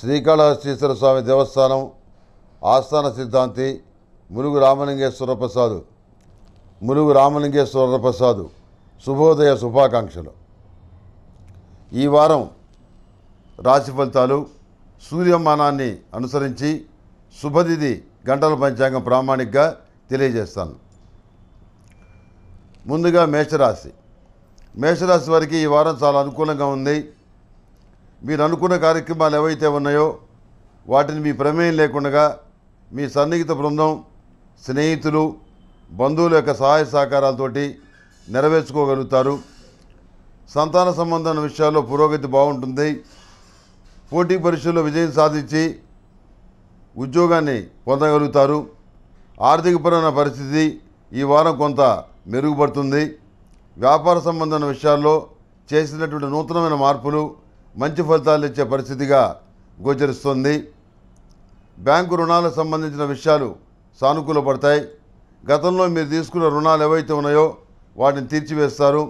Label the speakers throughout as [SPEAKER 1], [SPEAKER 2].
[SPEAKER 1] శ్రీకాళహస్తీశ్వర స్వామి దేవస్థానం ఆస్థాన సిద్ధాంతి మురుగు రామలింగేశ్వర ప్రసాదు మురుగు రామలింగేశ్వర ప్రసాదు శుభోదయ శుభాకాంక్షలు ఈ వారం రాశి ఫలితాలు సూర్యమానాన్ని అనుసరించి శుభతిథి గంటల పంచాంగం ప్రామాణికగా తెలియజేస్తాను ముందుగా మేషరాశి మేషరాశి వారికి ఈ వారం చాలా అనుకూలంగా ఉంది మీరు అనుకున్న కార్యక్రమాలు ఏవైతే ఉన్నాయో వాటిని మీ ప్రమేయం లేకుండా మీ సన్నిహిత బృందం స్నేహితులు బంధువుల యొక్క సహాయ సహకారాలతోటి నెరవేర్చుకోగలుగుతారు సంతాన సంబంధం విషయాల్లో పురోగతి బాగుంటుంది పోటీ పరీక్షల్లో విజయం సాధించి ఉద్యోగాన్ని పొందగలుగుతారు ఆర్థికపరమైన పరిస్థితి ఈ వారం కొంత మెరుగుపడుతుంది వ్యాపార సంబంధమైన విషయాల్లో చేసినటువంటి నూతనమైన మార్పులు మంచి ఫలితాలు ఇచ్చే పరిస్థితిగా గోచరిస్తుంది బ్యాంకు రుణాలకు సంబంధించిన విషయాలు సానుకూల పడతాయి గతంలో మీరు తీసుకున్న రుణాలు ఏవైతే ఉన్నాయో వాటిని తీర్చివేస్తారు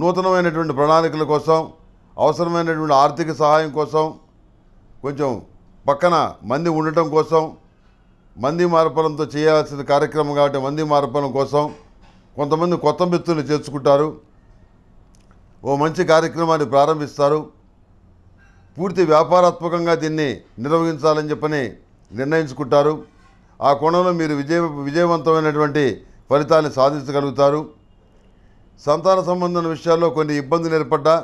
[SPEAKER 1] నూతనమైనటువంటి ప్రణాళికల కోసం అవసరమైనటువంటి ఆర్థిక సహాయం కోసం కొంచెం పక్కన మంది ఉండటం కోసం మంది మార్పలంతో చేయాల్సిన కార్యక్రమం కాబట్టి మంది మార్పలం కోసం కొంతమంది కొత్త మిత్రులు చేర్చుకుంటారు ఓ మంచి కార్యక్రమాన్ని ప్రారంభిస్తారు పూర్తి వ్యాపారాత్మకంగా దీన్ని నిర్వహించాలని చెప్పని నిర్ణయించుకుంటారు ఆ కోణంలో మీరు విజయ విజయవంతమైనటువంటి ఫలితాన్ని సాధించగలుగుతారు సంతాన సంబంధం విషయాల్లో కొన్ని ఇబ్బందులు ఏర్పడ్డా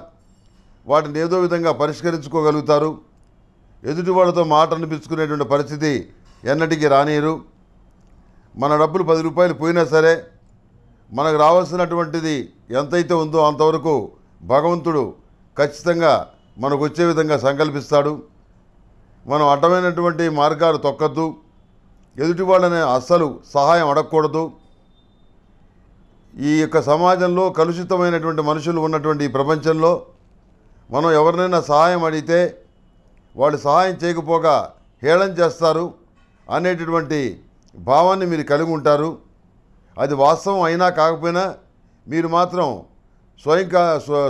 [SPEAKER 1] వాటిని ఏదో విధంగా పరిష్కరించుకోగలుగుతారు ఎదుటి వాళ్ళతో మాట అనిపించుకునేటువంటి పరిస్థితి ఎన్నటికీ రానియరు మన డబ్బులు పది రూపాయలు పోయినా సరే మనకు రావాల్సినటువంటిది ఎంతైతే ఉందో అంతవరకు భగవంతుడు ఖచ్చితంగా మనకు వచ్చే విధంగా సంకల్పిస్తాడు మనం అడ్డమైనటువంటి మార్గాలు తొక్కద్దు ఎదుటి వాళ్ళని అస్సలు సహాయం అడగకూడదు ఈ యొక్క సమాజంలో కలుషితమైనటువంటి మనుషులు ఉన్నటువంటి ఈ ప్రపంచంలో మనం ఎవరినైనా సహాయం అడిగితే వాళ్ళు సహాయం చేయకపోగా హేళం చేస్తారు అనేటటువంటి భావాన్ని మీరు కలిగి ఉంటారు అది వాస్తవం అయినా కాకపోయినా మీరు మాత్రం స్వయం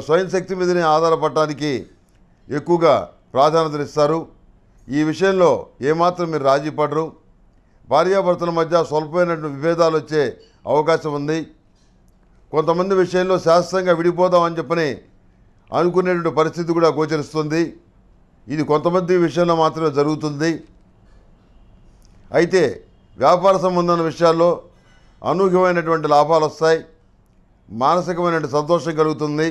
[SPEAKER 1] స్వయం శక్తి మీదనే ఆధారపడటానికి ఎక్కువగా ప్రాధాన్యతనిస్తారు ఈ విషయంలో ఏమాత్రం మీరు రాజీ పడరు భార్యాభర్తల మధ్య స్వల్పమైనటువంటి విభేదాలు వచ్చే అవకాశం ఉంది కొంతమంది విషయంలో శాశ్వతంగా విడిపోదామని చెప్పని అనుకునేటువంటి పరిస్థితి కూడా గోచరిస్తుంది ఇది కొంతమంది విషయంలో మాత్రమే జరుగుతుంది అయితే వ్యాపార సంబంధమైన విషయాల్లో అనూహ్యమైనటువంటి లాభాలు వస్తాయి మానసికమైనటువంటి సంతోషం కలుగుతుంది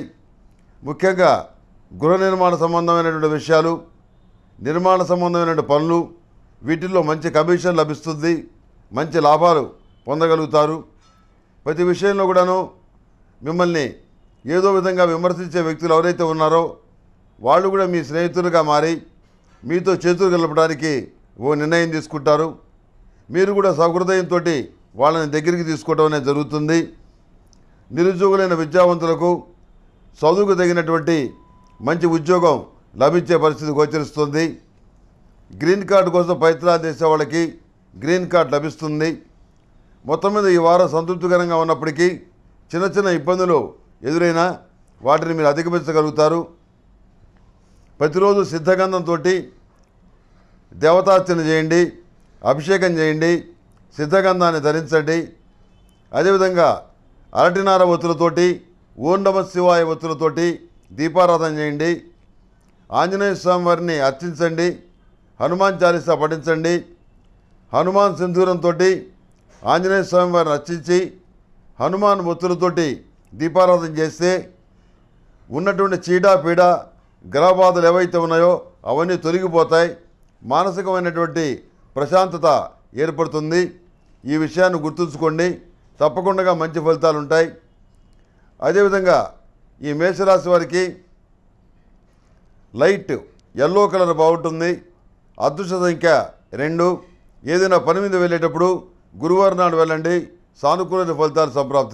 [SPEAKER 1] ముఖ్యంగా గృహ నిర్మాణ సంబంధమైనటువంటి విషయాలు నిర్మాణ సంబంధమైనటువంటి పనులు వీటిల్లో మంచి కమిషన్ లభిస్తుంది మంచి లాభాలు పొందగలుగుతారు ప్రతి విషయంలో కూడాను మిమ్మల్ని ఏదో విధంగా విమర్శించే వ్యక్తులు ఎవరైతే ఉన్నారో వాళ్ళు కూడా మీ స్నేహితులుగా మారి మీతో చేతులు కలపడానికి ఓ నిర్ణయం తీసుకుంటారు మీరు కూడా సహృదయంతో వాళ్ళని దగ్గరికి తీసుకోవడం అనేది జరుగుతుంది నిరుద్యోగులైన విద్యావంతులకు చదువుకు తగినటువంటి మంచి ఉద్యోగం లభించే పరిస్థితి గోచరిస్తుంది గ్రీన్ కార్డు కోసం ప్రయత్నాలు చేసే వాళ్ళకి గ్రీన్ కార్డు లభిస్తుంది మొత్తం మీద ఈ వారం సంతృప్తికరంగా ఉన్నప్పటికీ చిన్న చిన్న ఇబ్బందులు ఎదురైనా వాటిని మీరు అధిగమించగలుగుతారు ప్రతిరోజు సిద్ధగంధంతో దేవతార్చన చేయండి అభిషేకం చేయండి సిద్ధగంధాన్ని ధరించండి అదేవిధంగా అరటినార ఒత్తులతోటి ఓండమ నమ శివాయ ఒత్తులతోటి దీపారాధన చేయండి ఆంజనేయ స్వామి వారిని అర్చించండి హనుమాన్ చాలీసా పఠించండి హనుమాన్ సింధూరంతో ఆంజనేయ స్వామి వారిని అర్చించి హనుమాన్ ముత్తులతోటి దీపారాధన చేస్తే ఉన్నటువంటి చీడా పీడ గ్రహబాధలు ఏవైతే ఉన్నాయో అవన్నీ తొలగిపోతాయి మానసికమైనటువంటి ప్రశాంతత ఏర్పడుతుంది ఈ విషయాన్ని గుర్తుంచుకోండి తప్పకుండా మంచి ఫలితాలు ఉంటాయి అదేవిధంగా ఈ మేషరాశి వారికి లైట్ ఎల్లో కలర్ బాగుంటుంది అదృష్ట సంఖ్య రెండు ఏదైనా పని మీద వెళ్ళేటప్పుడు గురువారం నాడు వెళ్ళండి సానుకూల ఫలితాలు సంప్రాప్తి